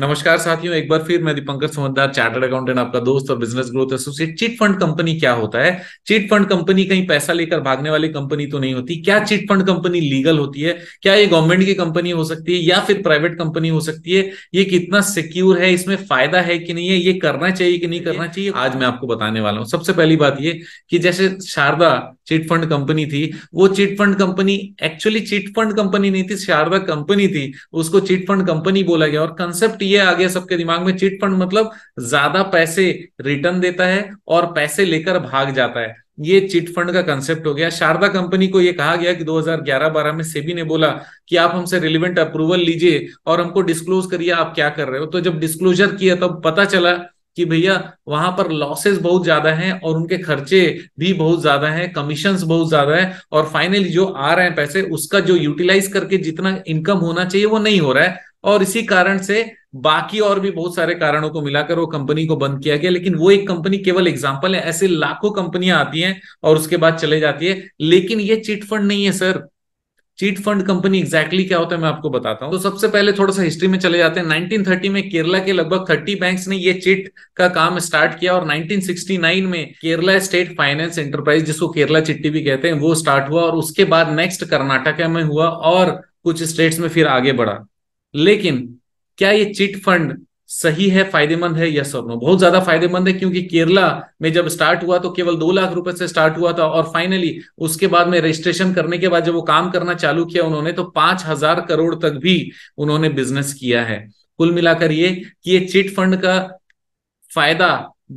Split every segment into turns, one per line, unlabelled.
नमस्कार साथियों एक बार फिर मैं दीपंकर समझदार चार्टर्ड अकाउंटेंट आपका दोस्त और business growth associate chit fund company क्या होता है चिट फंड कंपनी कहीं पैसा लेकर भागने वाली कंपनी तो नहीं होती क्या चिट फंड कंपनी लीगल होती है क्या ये गवर्नमेंट की कंपनी हो सकती है या फिर प्राइवेट कंपनी हो सकती है ये कितना सिक्योर है इसमें फायदा है कि नहीं है ये करना चाहिए कि नहीं करना चाहिए आज मैं आपको बताने वाला हूँ सबसे पहली बात ये कि जैसे शारदा चिट फंड कंपनी थी वो chit fund company actually chit fund company नहीं थी शारदा कंपनी थी उसको चिट फंड कंपनी बोला गया और कंसेप्ट ये आ गया सबके दिमाग में चिट फंड मतलब ज्यादा पैसे रिटर्न देता है और पैसे लेकर भाग जाता है ये चिट फंड का कंसेप्ट हो गया शारदा कंपनी को ये कहा गया कि 2011-12 में सेबी ने बोला कि आप हमसे रिलेवेंट अप्रूवल लीजिए और हमको डिस्क्लोज करिए आप क्या कर रहे हो तो जब डिस्क्लोजर किया तब तो पता चला कि भैया वहां पर लॉसेस बहुत ज्यादा हैं और उनके खर्चे भी बहुत ज्यादा हैं कमीशन बहुत ज्यादा है और फाइनली जो आ रहे हैं पैसे उसका जो यूटिलाइज करके जितना इनकम होना चाहिए वो नहीं हो रहा है और इसी कारण से बाकी और भी बहुत सारे कारणों को मिलाकर वो कंपनी को बंद किया गया लेकिन वो एक कंपनी केवल एग्जाम्पल है ऐसे लाखों कंपनियां आती हैं और उसके बाद चले जाती है लेकिन ये चिट फंड नहीं है sir cheat fund company exactly क्या होता है मैं आपको बताता हूँ तो सबसे पहले थोड़ा सा हिस्ट्री में चले जाते हैं 1930 में केरला के लगभग 30 बैंक्स ने ये चिट का काम स्टार्ट किया और 1969 में केरला स्टेट फाइनेंस एंटरप्राइज जिसको केरला चिट्टी भी कहते हैं वो स्टार्ट हुआ और उसके बाद नेक्स्ट कर्नाटका में हुआ और कुछ स्टेट्स में फिर आगे बढ़ा लेकिन क्या ये चिट फंड सही है फायदेमंद है यस और नो बहुत ज्यादा फायदेमंद है क्योंकि केरला में जब स्टार्ट हुआ तो केवल दो लाख रुपए से स्टार्ट हुआ था और फाइनली उसके बाद में रजिस्ट्रेशन करने के बाद जब वो काम करना चालू किया उन्होंने तो पांच हजार करोड़ तक भी उन्होंने बिजनेस किया है कुल मिलाकर ये कि ये चिट फंड का फायदा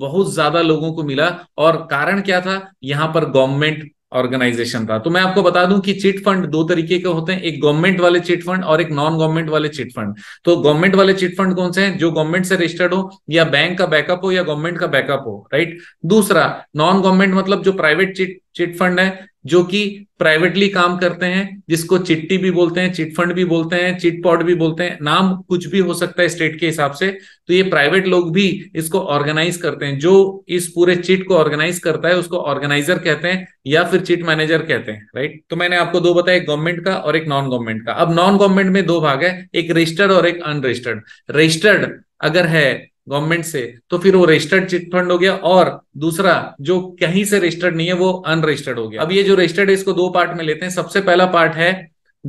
बहुत ज्यादा लोगों को मिला और कारण क्या था यहां पर गवर्नमेंट ऑर्गेनाइजेशन था तो मैं आपको बता दूं कि चिट फंड दो तरीके के होते हैं एक गवर्नमेंट वाले चिट फंड और एक नॉन गवर्नमेंट वाले चिट फंड तो गवर्नमेंट वाले चिट फंड कौन से हैं जो गवर्नमेंट से रजिस्टर्ड हो या बैंक का बैकअप हो या गवर्नमेंट का बैकअप हो राइट दूसरा नॉन गवर्नमेंट मतलब जो प्राइवेट चिट चिट फंड है जो कि प्राइवेटली काम करते हैं जिसको चिट्टी भी बोलते हैं चिट फंड भी बोलते हैं चिट पॉट भी बोलते हैं नाम कुछ भी हो सकता है स्टेट के हिसाब से तो ये प्राइवेट लोग भी इसको ऑर्गेनाइज करते हैं जो इस पूरे चिट को ऑर्गेनाइज करता है उसको ऑर्गेनाइजर कहते हैं या फिर चिट मैनेजर कहते हैं राइट तो मैंने आपको दो बताया एक गवर्नमेंट का और एक नॉन गवर्नमेंट का अब नॉन गवर्नमेंट में दो भाग है एक रजिस्टर्ड और एक अनरजिस्टर्ड रजिस्टर्ड अगर है गवर्नमेंट से तो फिर वो रजिस्टर्ड चिट फंड हो गया और दूसरा जो कहीं से रजिस्टर्ड नहीं है वो अनरजिस्टर्ड हो गया अब ये जो रजिस्टर्ड है इसको दो पार्ट में लेते हैं सबसे पहला पार्ट है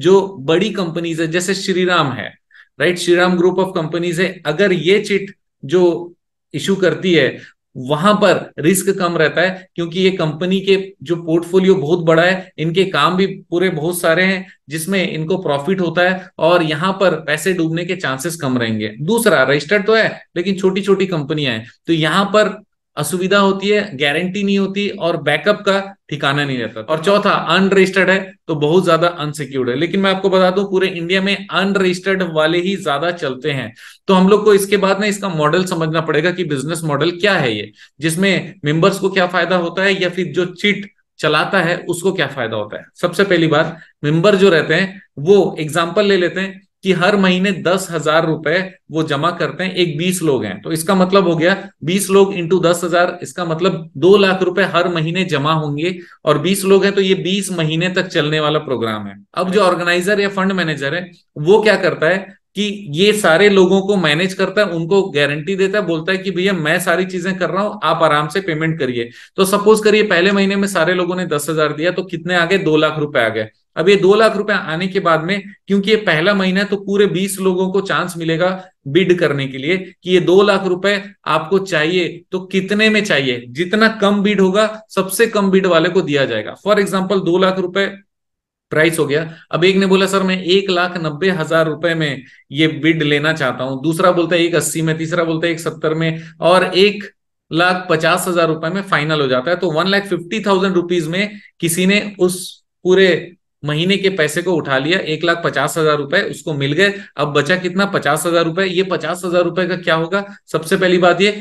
जो बड़ी कंपनीज है जैसे श्रीराम है right Shriram group of companies है अगर ये चिट जो इश्यू करती है वहां पर रिस्क कम रहता है क्योंकि ये कंपनी के जो पोर्टफोलियो बहुत बड़ा है इनके काम भी पूरे बहुत सारे हैं जिसमें इनको प्रॉफिट होता है और यहाँ पर पैसे डूबने के चांसेस कम रहेंगे दूसरा रजिस्टर्ड तो है लेकिन छोटी छोटी कंपनियां हैं तो यहाँ पर असुविधा होती है गारंटी नहीं होती और बैकअप का ठिकाना नहीं रहता और चौथा अनरजिस्टर्ड है तो बहुत ज्यादा अनसिक्योर्ड है लेकिन मैं आपको बता दूं पूरे इंडिया में अनरजिस्टर्ड वाले ही ज्यादा चलते हैं तो हम लोग को इसके बाद ना इसका मॉडल समझना पड़ेगा कि बिजनेस मॉडल क्या है ये जिसमें मेंबर्स को क्या फायदा होता है या फिर जो चिट चलाता है उसको क्या फायदा होता है सबसे पहली बात मेंबर जो रहते हैं वो एग्जाम्पल ले लेते हैं कि हर महीने दस हजार रुपए वो जमा करते हैं एक बीस लोग हैं तो इसका मतलब हो गया बीस लोग इंटू दस हजार इसका मतलब दो लाख रुपए हर महीने जमा होंगे और बीस लोग हैं तो ये बीस महीने तक चलने वाला प्रोग्राम है अब जो ऑर्गेनाइजर या फंड मैनेजर है वो क्या करता है कि ये सारे लोगों को मैनेज करता है उनको गारंटी देता है बोलता है कि भैया मैं सारी चीजें कर रहा हूं आप आराम से पेमेंट करिए तो सपोज करिए पहले महीने में सारे लोगों ने दस हजार दिया तो कितने आ गए दो लाख रुपए आ गए अब ये दो लाख रुपए आने के बाद में क्योंकि ये पहला महीना है तो पूरे बीस लोगों को चांस मिलेगा बिड करने के लिए कि ये दो लाख रुपए आपको चाहिए तो कितने में चाहिए जितना कम बिड होगा सबसे कम बिड वाले को दिया जाएगा फॉर एग्जाम्पल दो लाख रुपए प्राइस हो गया अब एक ने बोला सर मैं एक लाख नब्बे हजार रुपए में ये बिड लेना चाहता हूं दूसरा बोलता है एक अस्सी में तीसरा बोलता है एक सत्तर में और एक लाख पचास हजार रुपए में फाइनल हो जाता है तो one lakh fifty thousand rupees में किसी ने उस पूरे महीने के पैसे को उठा लिया एक लाख पचास हजार रुपए उसको मिल गए अब बचा कितना पचास हजार रुपए ये पचास हजार रुपए का क्या होगा सबसे पहली बात ये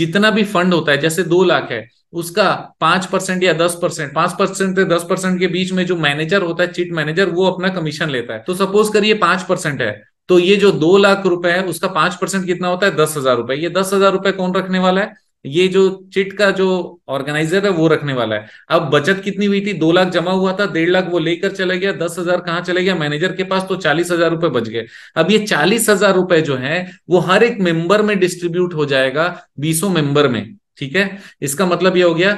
जितना भी फंड होता है जैसे दो लाख है उसका पांच परसेंट या दस परसेंट पांच परसेंट से दस परसेंट के बीच में जो मैनेजर होता है चीट मैनेजर वो अपना कमीशन लेता है तो सपोज करिए पांच परसेंट है तो ये जो दो लाख रुपए है उसका पांच परसेंट कितना होता है दस हजार रुपए ये दस हजार रुपए कौन रखने वाला है ये जो चिट का जो ऑर्गेनाइजर है वो रखने वाला है अब बचत कितनी हुई थी दो लाख जमा हुआ था डेढ़ लाख वो लेकर चला गया दस हजार कहाँ चले गया मैनेजर के पास तो चालीस हजार रुपए बच गए अब ये चालीस हजार रुपए जो है वो हर एक मेंबर में डिस्ट्रीब्यूट हो जाएगा बीसों मेंबर में ठीक है इसका मतलब ये हो गया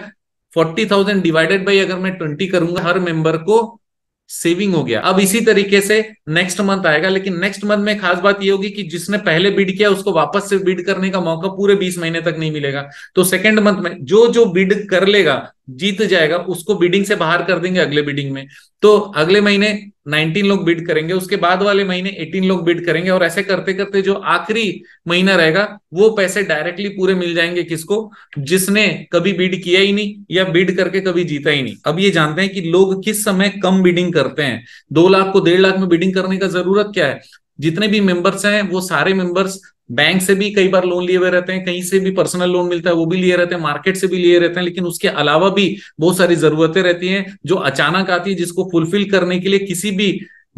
फोर्टी थाउजेंड डिवाइडेड बाई अगर मैं ट्वेंटी करूंगा हर मेंबर को सेविंग हो गया अब इसी तरीके से नेक्स्ट मंथ आएगा लेकिन नेक्स्ट मंथ में खास बात ये होगी कि जिसने पहले बिड किया उसको वापस से बिड करने का मौका पूरे बीस महीने तक नहीं मिलेगा तो सेकेंड मंथ में जो जो बिड कर लेगा जीत जाएगा उसको बीडिंग से बाहर कर देंगे अगले बीडिंग में तो अगले महीने 19 लोग बीड करेंगे उसके बाद वाले महीने 18 लोग बीड करेंगे और ऐसे करते करते जो आखिरी महीना रहेगा वो पैसे डायरेक्टली पूरे मिल जाएंगे किसको जिसने कभी बीड किया ही नहीं या बीड करके कभी जीता ही नहीं अब ये जानते हैं कि लोग किस समय कम बीडिंग करते हैं दो लाख को डेढ़ लाख में बीडिंग करने का जरूरत क्या है जितने भी मेंबर्स हैं वो सारे मेंबर्स बैंक से भी कई बार लोन लिए हुए रहते हैं कहीं से भी पर्सनल लोन मिलता है वो भी लिए रहते हैं मार्केट से भी लिए रहते हैं लेकिन उसके अलावा भी बहुत सारी जरूरतें रहती हैं जो अचानक आती है जिसको फुलफिल करने के लिए किसी भी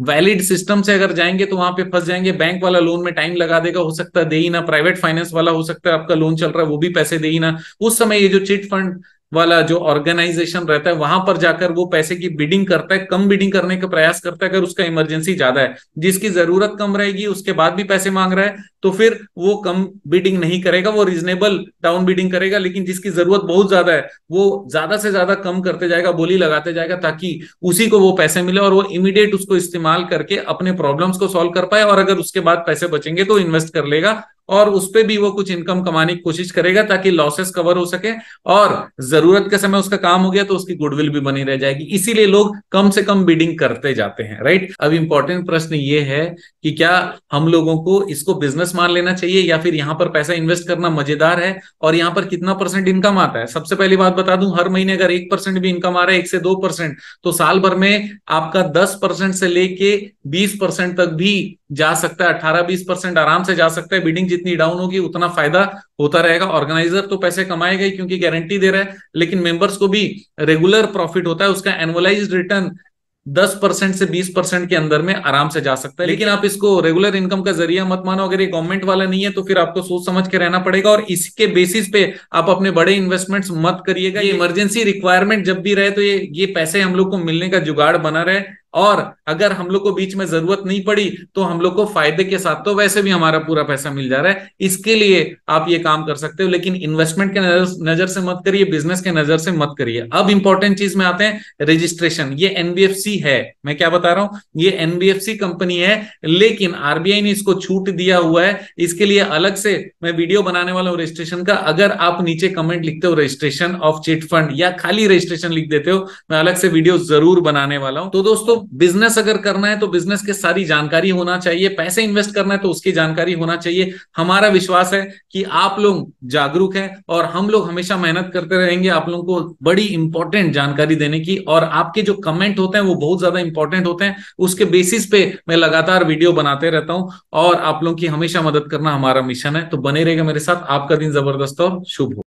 वैलिड सिस्टम से अगर जाएंगे तो वहां पे फंस जाएंगे बैंक वाला लोन में टाइम लगा देगा हो सकता है दे ही ना प्राइवेट फाइनेंस वाला हो सकता है आपका लोन चल रहा है वो भी पैसे दे ही ना उस समय ये जो चिट फंड वाला जो ऑर्गेनाइजेशन रहता है वहां पर जाकर वो पैसे की बिडिंग करता है कम बिडिंग करने का प्रयास करता है अगर उसका इमरजेंसी ज्यादा है जिसकी जरूरत कम रहेगी उसके बाद भी पैसे मांग रहा है तो फिर वो कम बिडिंग नहीं करेगा वो रिजनेबल डाउन बिडिंग करेगा लेकिन जिसकी जरूरत बहुत ज्यादा है वो ज्यादा से ज्यादा कम करते जाएगा बोली लगाते जाएगा ताकि उसी को वो पैसे मिले और वो इमिडिएट उसको इस्तेमाल करके अपने प्रॉब्लम्स को सॉल्व कर पाए और अगर उसके बाद पैसे बचेंगे तो इन्वेस्ट कर लेगा और उस पर भी वो कुछ इनकम कमाने की कोशिश करेगा ताकि लॉसेस कवर हो सके और जरूरत के समय उसका काम हो गया तो उसकी गुडविल भी बनी रह जाएगी इसीलिए लोग कम से कम बिडिंग करते जाते हैं राइट अब इंपॉर्टेंट प्रश्न ये है कि क्या हम लोगों को इसको बिजनेस मान लेना चाहिए या फिर यहाँ पर पैसा इन्वेस्ट करना मजेदार है और यहाँ पर कितना परसेंट इनकम आता है सबसे पहली बात बता दूं हर महीने अगर एक परसेंट भी इनकम आ रहा है एक से दो परसेंट तो साल भर में आपका दस परसेंट से लेके बीस परसेंट तक भी जा सकता है अठारह बीस परसेंट आराम से जा सकता है बिडिंग जितनी डाउन होगी उतना फायदा होता रहेगा ऑर्गेनाइजर तो पैसे कमाएगा ही क्योंकि गारंटी दे रहा है लेकिन मेंबर्स को भी रेगुलर प्रॉफिट होता है उसका एनुअलाइज रिटर्न दस परसेंट से बीस परसेंट के अंदर में आराम से जा सकता है लेकिन आप इसको रेगुलर इनकम का जरिया मत मानो अगर ये गवर्नमेंट वाला नहीं है तो फिर आपको सोच समझ के रहना पड़ेगा और इसके बेसिस पे आप अपने बड़े इन्वेस्टमेंट्स मत करिएगा ये इमरजेंसी रिक्वायरमेंट जब भी रहे तो ये ये पैसे हम लोग को मिलने का जुगाड़ बना रहे और अगर हम लोग को बीच में जरूरत नहीं पड़ी तो हम लोग को फायदे के साथ तो वैसे भी हमारा पूरा पैसा मिल जा रहा है इसके लिए आप ये काम कर सकते हो लेकिन इन्वेस्टमेंट के नजर से मत करिए बिजनेस के नजर से मत करिए अब इंपॉर्टेंट चीज में आते हैं रजिस्ट्रेशन ये एनबीएफसी है मैं क्या बता रहा हूं ये एनबीएफसी कंपनी है लेकिन आरबीआई ने इसको छूट दिया हुआ है इसके लिए अलग से मैं वीडियो बनाने वाला हूँ रजिस्ट्रेशन का अगर आप नीचे कमेंट लिखते हो रजिस्ट्रेशन ऑफ चिट फंड या खाली रजिस्ट्रेशन लिख देते हो मैं अलग से वीडियो जरूर बनाने वाला हूं तो दोस्तों बिजनेस अगर करना है तो बिजनेस के सारी जानकारी होना चाहिए पैसे इन्वेस्ट करना है तो उसकी जानकारी होना चाहिए हमारा विश्वास है कि आप लोग जागरूक हैं और हम लोग हमेशा मेहनत करते रहेंगे आप लोगों को बड़ी इंपॉर्टेंट जानकारी देने की और आपके जो कमेंट होते हैं वो बहुत ज्यादा इंपॉर्टेंट होते हैं उसके बेसिस पे मैं लगातार वीडियो बनाते रहता हूं और आप लोगों की हमेशा मदद करना हमारा मिशन है तो बने रहेगा मेरे साथ आपका दिन जबरदस्त और शुभ हो